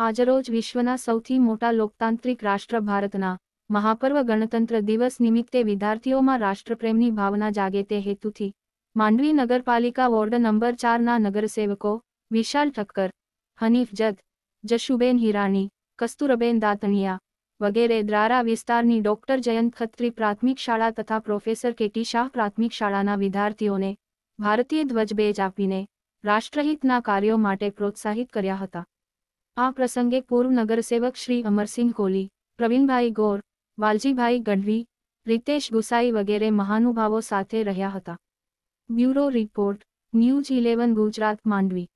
આજરોજ વિશ્વના સૌથી મોટા લોકતાંત્રિક રાષ્ટ્ર ભારતના મહાપર્વ ગણતંત્ર દિવસ નિમિત્તે વિદ્યાર્થીઓમાં રાષ્ટ્રપ્રેમની ભાવના જાગે તે હેતુથી માંડવી નગરપાલિકા વોર્ડ નંબર ચારના નગરસેવકો વિશાલ ઠક્કર હનીફ જત જશુબેન હિરાણી કસ્તુરબેન દાતણિયા વગેરે દ્રારા વિસ્તારની ડોક્ટર જયંત ખત્રી પ્રાથમિક શાળા તથા પ્રોફેસર કેટી શાહ પ્રાથમિક શાળાના વિદ્યાર્થીઓને ભારતીય ધ્વજબેજ આપીને રાષ્ટ્રહિતના કાર્યો માટે પ્રોત્સાહિત કર્યા હતા આ પ્રસંગે પૂર્વ નગરસેવક શ્રી અમરસિંહ કોહલી પ્રવીણભાઈ ગોર વાલજીભાઈ ગઢવી રીતેશ ગુસાઈ વગેરે મહાનુભાવો સાથે રહ્યા હતા bureau report news eleven Gujarat Mandvi